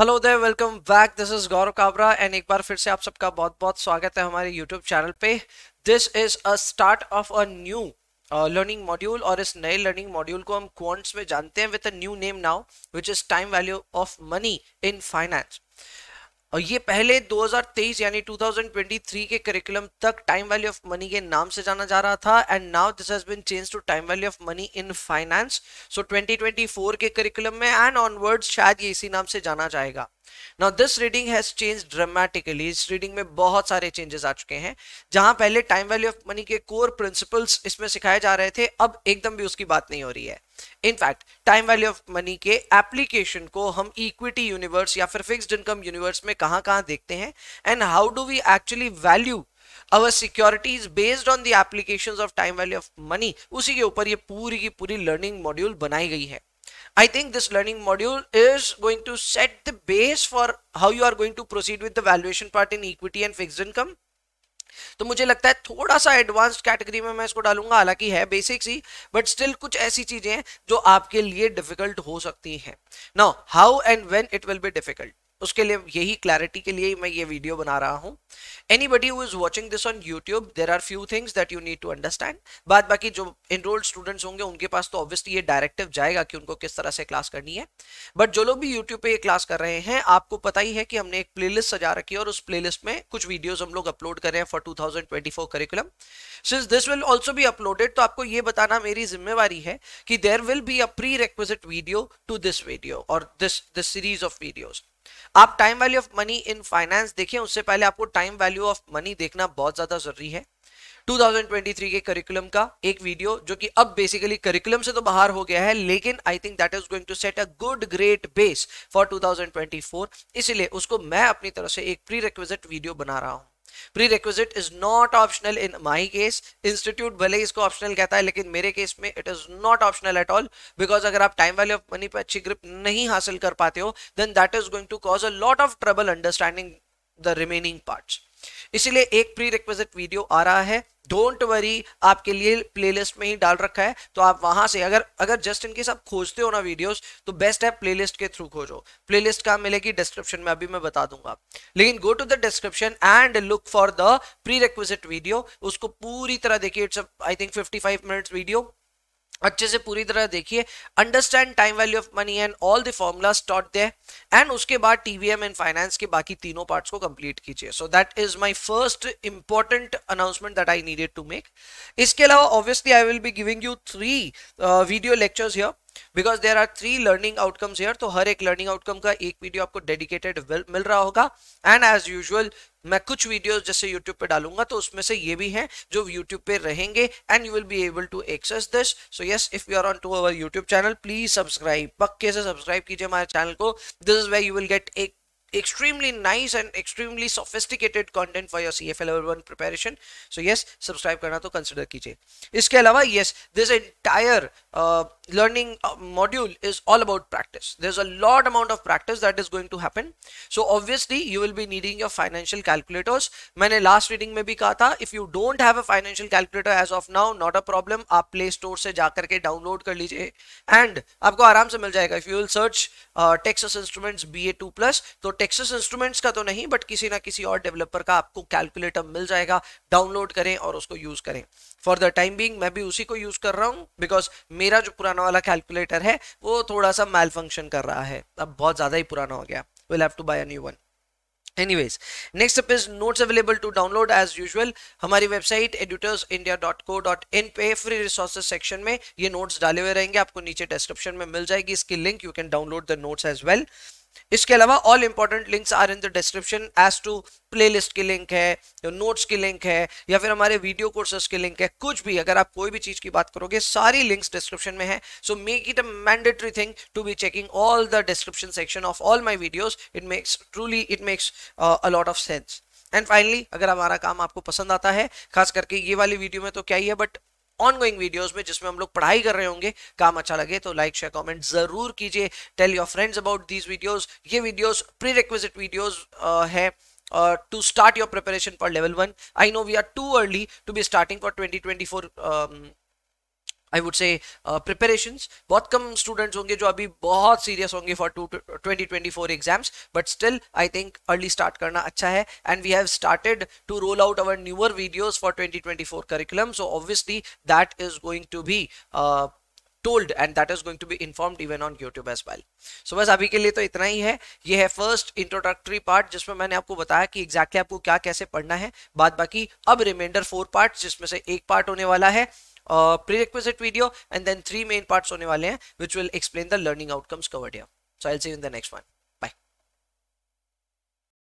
Hello there welcome back this is Gaurav Kabra and एक बार फिर से आप सबका बहुत बहुत स्वागत है हमारे यूट्यूब चैनल पे this is a start of a new learning module और इस नए लर्निंग मॉड्यूल को हम क्वांट्स में जानते हैं with a new name now which is time value of money in finance और ये पहले 2023 यानी 2023 के करिकुलम तक टाइम वैल्यू ऑफ मनी के नाम से जाना जा रहा था and now this has been change to time value of money in finance so 2024 के करिकुलम में एंड ऑनवर्ड्स शायद ये इसी नाम से जाना जाएगा now this reading has change dramatically इस रीडिंग में बहुत सारे चेंजेस आ चुके हैं जहां पहले टाइम वैल्यू ऑफ मनी के कोर प्रिंसिपल्स इसमें सिखाए जा रहे थे अब एकदम भी उसकी बात नहीं हो रही है in fact time value of money के एप्लीकेशन को हम इक्विटी यूनिवर्स या फिर फिक्स्ड इनकम यूनिवर्स में कहाँ कहाँ देखते हैं and how do we actually value our securities based on the application of time value of money उसी के ऊपर ये पूरी की पूरी लर्निंग मॉड्यूल बनाई गई है I think this learning module is going to set the base for how you are going to proceed with the valuation part in equity and fixed income. तो मुझे लगता है थोड़ा सा एडवांस कैटेगरी में मैं इसको डालूंगा हालांकि है बेसिक्स ही बट स्टिल कुछ ऐसी चीजें हैं जो आपके लिए डिफिकल्ट हो सकती हैं now how and when it will be difficult उसके लिए यही क्लैरिटी के लिए ही मैं ये वीडियो बना रहा हूँ anybody who is watching this on YouTube there are few things that you need to understand बाद बाकी जो इनरोल्ड स्टूडेंट्स होंगे उनके पास तो ऑब्वियसली ये डायरेक्टिव जाएगा कि उनको किस तरह से क्लास करनी है बट जो लोग भी यूट्यूब पे ये क्लास कर रहे हैं आपको पता ही है कि हमने एक प्ले सजा रखी है और उस प्ले में कुछ वीडियोज हम लोग अपलोड कर रहे हैं for two thousand curriculum since this will also भी अपलोडेड तो आपको ये बताना मेरी जिम्मेवारी है कि there will be a prerequisite video to this video और this this series of videos आप time value of money in finance देखें उससे पहले आपको टाइम वैल्यू ऑफ मनी देखना बहुत ज़्यादा ज़रूरी है 2023 के करिकुलम का एक वीडियो जो कि अब बेसिकली करिकुलम से तो बाहर हो गया है लेकिन I think that is going to set a good great base for 2024 इसलिए उसको मैं अपनी तरफ से एक प्री रिक्विजिट वीडियो बना रहा हूं prerequisite is not optional in my case institute भले ही इसको ऑप्शनल कहता है लेकिन मेरे केस में it is not optional at all because अगर आप टाइम वैल्यू ऑफ मनी पर अच्छी ग्रिप नहीं हासिल कर पाते हो then that is going to cause a lot of trouble understanding the remaining part इसीलिए एक प्री रिक्विजिट वीडियो आ रहा है डोंट वरी आपके लिए प्लेलिस्ट में ही डाल रखा है तो आप वहां से अगर अगर जस्ट इनके साथ खोजते हो ना वीडियोस तो बेस्ट है प्लेलिस्ट के थ्रू खोजो प्लेलिस्ट कहाँ मिलेगी डिस्क्रिप्शन में अभी मैं बता दूंगा लेकिन go to the description and look for the pre video उसको पूरी तरह देखिए it's I think fifty minutes video अच्छे से पूरी तरह देखिए understand time value of money and all the formula taught there and उसके बाद टीवीएम एंड फाइनेंस के बाकी तीनों पार्ट्स को कंप्लीट कीजिए so that is my first important announcement that I needed to make इसके अलावा obviously I will be giving you three video lectures here because there are three learning outcomes here तो हर एक learning outcome का एक video आपको dedicated मिल रहा होगा एंड एज यूजल मैं कुछ वीडियोस जैसे यूट्यूब पे डालूंगा तो उसमें से ये भी हैं जो यूट्यूब पे रहेंगे and you will be able to access this so yes if you are on to our YouTube channel please subscribe पक्के से सब्सक्राइब कीजिए हमारे चैनल को this is way you will get एक extremely nice and extremely sophisticated content for your cfl level 1 preparation. So yes, subscribe करना तो consider कीजिए. इसके अलावा yes, this entire uh, learning module is all about practice there's a lot amount of practice that is going to happen so obviously you will be needing your financial calculators maine last reading mein bhi kaha tha if you don't have a financial calculator as of now not a problem aap play store se ja kar ke download kar lijiye and aapko aaram se mil jayega if you will search uh, Texas Instruments BA2 plus to Texas Instruments ka to nahi but kisi na kisi aur developer ka aapko calculator mil jayega download kare aur usko use kare for the time being मैं भी उसी को use कर रहा हूँ because मेरा जो पुराना वाला कैलकुलेटर है वो थोड़ा सा मैल फंक्शन कर रहा है अब बहुत ज़्यादा ही पुराना हो गया will have to buy a new one anyways next up is notes available to download as usual हमारी वेबसाइट editorsindia.co.in पे फ्री रिसोर्सेज सेक्शन में ये नोट्स डाले हुए रहेंगे आपको नीचे डिस्क्रिप्शन में मिल जाएगी इसकी link you can download the notes as well इसके अलावा all important links are in the description as to playlist की लिंक है नोट्स की लिंक है या फिर हमारे वीडियो कोर्सेस की लिंक है कुछ भी अगर आप कोई भी चीज की बात करोगे सारी लिंक्स डिस्क्रिप्शन में है so make it a mandatory thing to be checking all the description section of all my videos it makes truly it makes a lot of sense and finally अगर हमारा काम आपको पसंद आता है खास करके ये वाली वीडियो में तो क्या ही है बट ऑनगोइंग वीडियोस में जिसमें हम लोग पढ़ाई कर रहे होंगे काम अच्छा लगे तो लाइक शेयर कमेंट जरूर कीजिए tell your friends about these videos ये वीडियोस प्री रिक्विजिट वीडियोज है to start your preparation for level one I know we are too early to be starting for twenty twenty four I would say preparations बहुत कम students होंगे जो अभी बहुत serious होंगे for to twenty twenty four exams but still I think early start करना अच्छा है and we have started to roll out our newer videos for twenty twenty four curriculum so obviously that is going to be told and that is going to be informed even on YouTube as well so बस अभी के लिए तो इतना ही है ये है first introductory part जिसमें मैंने आपको बताया कि एग्जैक्टली exactly आपको क्या कैसे पढ़ना है बाद बाकी अब रिमाइंडर फोर पार्ट जिसमें से एक पार्ट होने वाला है prerequisite video and then three main parts hone wale which will explain the learning outcomes covered here so i'll see you in the next one